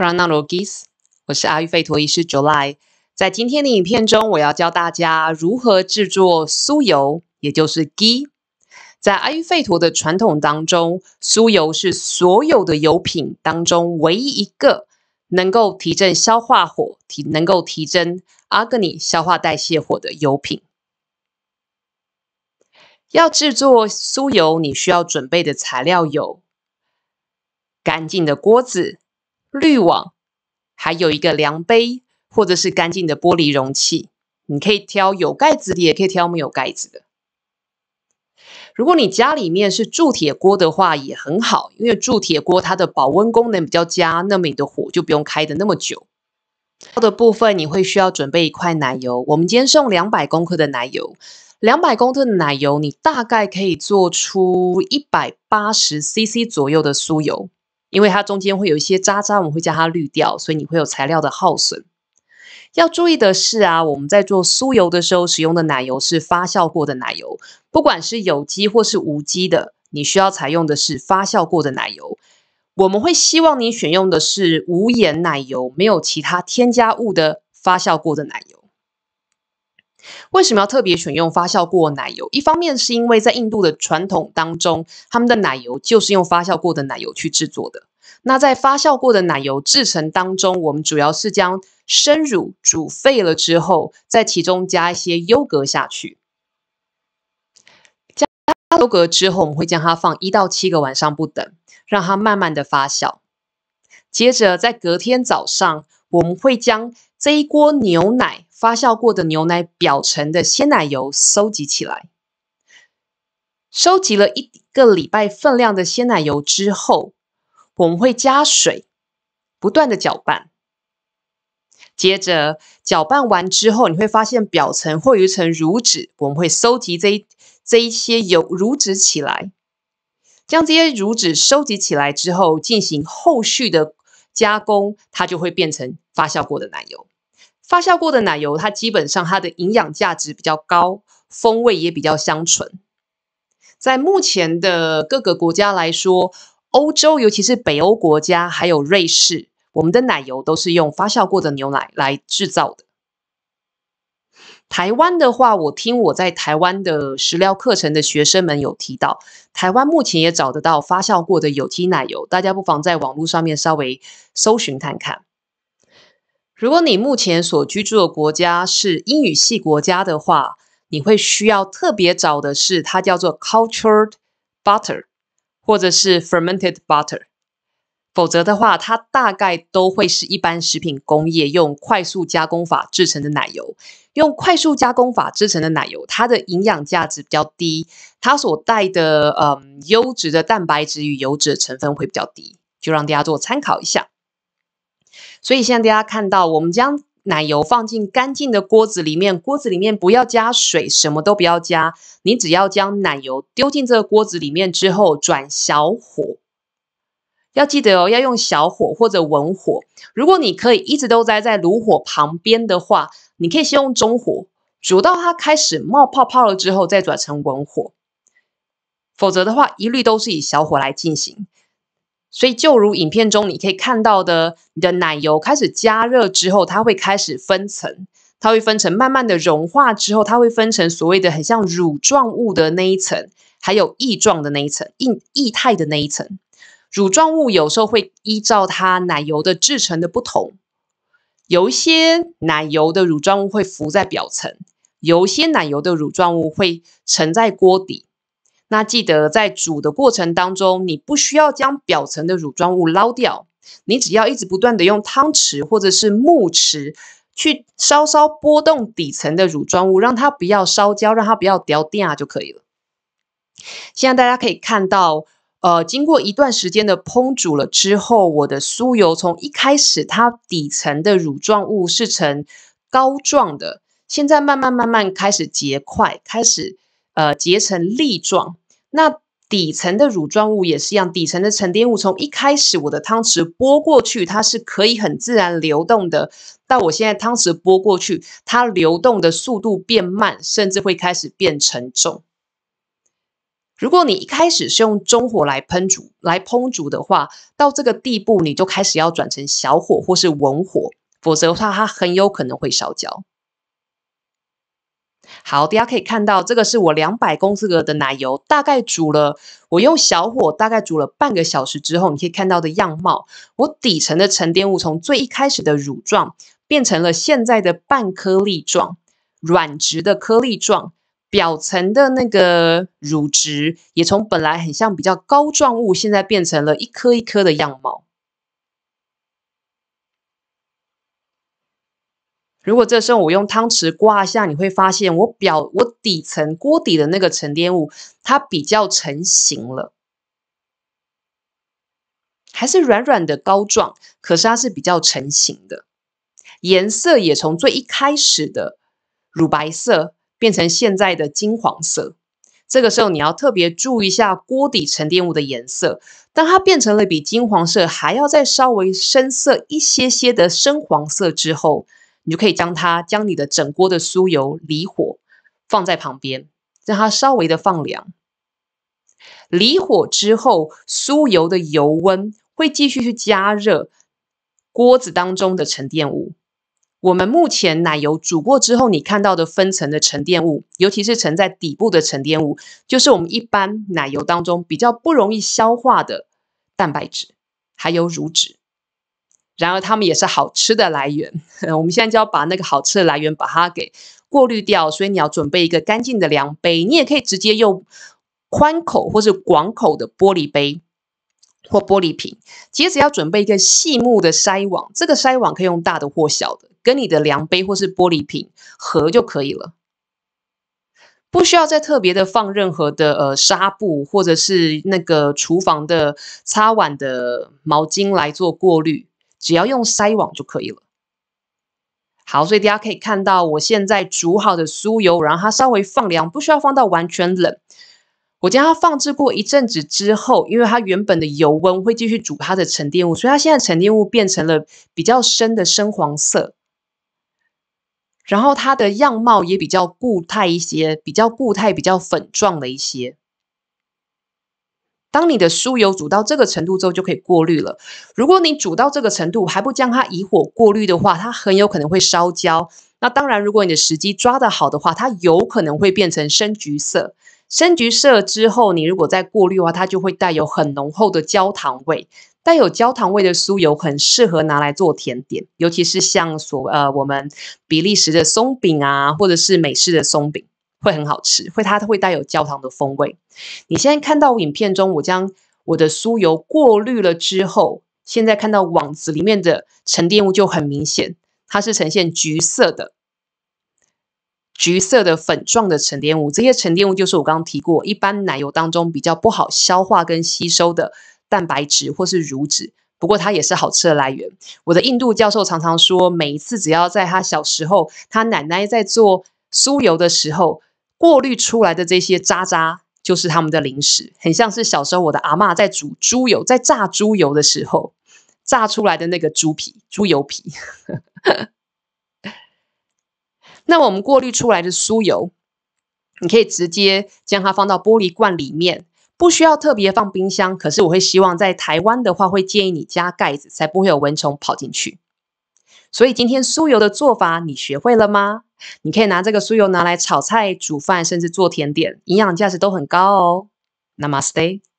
p r a n a l o g i s 我是阿育吠陀医师 July。在今天的影片中，我要教大家如何制作酥油，也就是 g e e 在阿育吠陀的传统当中，酥油是所有的油品当中唯一一个能够提振消化火、提能够提振阿格尼消化代谢火的油品。要制作酥油，你需要准备的材料有干净的锅子。滤网，还有一个量杯或者是干净的玻璃容器，你可以挑有盖子的，也可以挑没有盖子的。如果你家里面是铸铁锅的话，也很好，因为铸铁锅它的保温功能比较佳，那么你的火就不用开的那么久。的部分你会需要准备一块奶油，我们今天是用两百公克的奶油，两百公克的奶油你大概可以做出一百八十 CC 左右的酥油。因为它中间会有一些渣渣，我们会将它滤掉，所以你会有材料的耗损。要注意的是啊，我们在做酥油的时候使用的奶油是发酵过的奶油，不管是有机或是无机的，你需要采用的是发酵过的奶油。我们会希望你选用的是无盐奶油，没有其他添加物的发酵过的奶油。为什么要特别选用发酵过奶油？一方面是因为在印度的传统当中，他们的奶油就是用发酵过的奶油去制作的。那在发酵过的奶油制成当中，我们主要是将生乳煮沸了之后，在其中加一些优格下去，加优格之后，我们会将它放一到七个晚上不等，让它慢慢的发酵。接着在隔天早上，我们会将这一锅牛奶发酵过的牛奶表层的鲜奶油收集起来，收集了一个礼拜分量的鲜奶油之后。我们会加水，不断的搅拌。接着搅拌完之后，你会发现表层会有一层乳脂，我们会收集这这一些油乳脂起来。将这些乳脂收集起来之后，进行后续的加工，它就会变成发酵过的奶油。发酵过的奶油，它基本上它的营养价值比较高，风味也比较香醇。在目前的各个国家来说，欧洲，尤其是北欧国家，还有瑞士，我们的奶油都是用发酵过的牛奶来制造的。台湾的话，我听我在台湾的食料课程的学生们有提到，台湾目前也找得到发酵过的有机奶油，大家不妨在网络上面稍微搜寻看看。如果你目前所居住的国家是英语系国家的话，你会需要特别找的是，它叫做 cultured butter。或者是 fermented butter，否则的话，它大概都会是一般食品工业用快速加工法制成的奶油。用快速加工法制成的奶油，它的营养价值比较低，它所带的嗯优质的蛋白质与油脂的成分会比较低，就让大家做参考一下。所以现在大家看到，我们将。奶油放进干净的锅子里面，锅子里面不要加水，什么都不要加。你只要将奶油丢进这个锅子里面之后，转小火。要记得哦，要用小火或者文火。如果你可以一直都待在炉火旁边的话，你可以先用中火煮到它开始冒泡泡了之后，再转成文火。否则的话，一律都是以小火来进行。所以，就如影片中你可以看到的，你的奶油开始加热之后，它会开始分层，它会分成慢慢的融化之后，它会分成所谓的很像乳状物的那一层，还有液状的那一层，液液态的那一层。乳状物有时候会依照它奶油的制成的不同，有一些奶油的乳状物会浮在表层，有一些奶油的乳状物会沉在锅底。那记得在煮的过程当中，你不需要将表层的乳状物捞掉，你只要一直不断的用汤匙或者是木匙去稍稍拨动底层的乳状物，让它不要烧焦，让它不要掉淀啊就可以了。现在大家可以看到，呃，经过一段时间的烹煮了之后，我的酥油从一开始它底层的乳状物是呈膏状的，现在慢慢慢慢开始结块，开始呃结成粒状。那底层的乳状物也是一样，底层的沉淀物从一开始我的汤匙拨过去，它是可以很自然流动的；到我现在汤匙拨过去，它流动的速度变慢，甚至会开始变沉重。如果你一开始是用中火来烹煮，来烹煮的话，到这个地步你就开始要转成小火或是文火，否则的话它很有可能会烧焦。好，大家可以看到，这个是我两百公升的奶油，大概煮了，我用小火大概煮了半个小时之后，你可以看到的样貌。我底层的沉淀物从最一开始的乳状，变成了现在的半颗粒状、软质的颗粒状。表层的那个乳汁也从本来很像比较高状物，现在变成了一颗一颗的样貌。如果这时候我用汤匙刮一下，你会发现我表我底层锅底的那个沉淀物，它比较成型了，还是软软的膏状，可是它是比较成型的，颜色也从最一开始的乳白色变成现在的金黄色。这个时候你要特别注意一下锅底沉淀物的颜色，当它变成了比金黄色还要再稍微深色一些些的深黄色之后。你就可以将它，将你的整锅的酥油离火，放在旁边，让它稍微的放凉。离火之后，酥油的油温会继续去加热锅子当中的沉淀物。我们目前奶油煮过之后，你看到的分层的沉淀物，尤其是沉在底部的沉淀物，就是我们一般奶油当中比较不容易消化的蛋白质，还有乳脂。然而，它们也是好吃的来源。我们现在就要把那个好吃的来源把它给过滤掉，所以你要准备一个干净的量杯，你也可以直接用宽口或是广口的玻璃杯或玻璃瓶。接着要准备一个细木的筛网，这个筛网可以用大的或小的，跟你的量杯或是玻璃瓶合就可以了，不需要再特别的放任何的呃纱布或者是那个厨房的擦碗的毛巾来做过滤。只要用筛网就可以了。好，所以大家可以看到，我现在煮好的酥油，然后它稍微放凉，不需要放到完全冷。我将它放置过一阵子之后，因为它原本的油温会继续煮它的沉淀物，所以它现在沉淀物变成了比较深的深黄色，然后它的样貌也比较固态一些，比较固态，比较粉状的一些。当你的酥油煮到这个程度之后，就可以过滤了。如果你煮到这个程度还不将它以火过滤的话，它很有可能会烧焦。那当然，如果你的时机抓得好的话，它有可能会变成深橘色。深橘色之后，你如果再过滤的话，它就会带有很浓厚的焦糖味。带有焦糖味的酥油很适合拿来做甜点，尤其是像所呃我们比利时的松饼啊，或者是美式的松饼。会很好吃，会它会带有焦糖的风味。你现在看到影片中，我将我的酥油过滤了之后，现在看到网子里面的沉淀物就很明显，它是呈现橘色的，橘色的粉状的沉淀物。这些沉淀物就是我刚刚提过，一般奶油当中比较不好消化跟吸收的蛋白质或是乳脂。不过它也是好吃的来源。我的印度教授常常说，每一次只要在他小时候，他奶奶在做酥油的时候。过滤出来的这些渣渣就是他们的零食，很像是小时候我的阿妈在煮猪油，在炸猪油的时候炸出来的那个猪皮、猪油皮。那我们过滤出来的酥油，你可以直接将它放到玻璃罐里面，不需要特别放冰箱。可是我会希望在台湾的话，会建议你加盖子，才不会有蚊虫跑进去。所以今天酥油的做法，你学会了吗？你可以拿这个酥油拿来炒菜、煮饭，甚至做甜点，营养价值都很高哦。那 a s t a y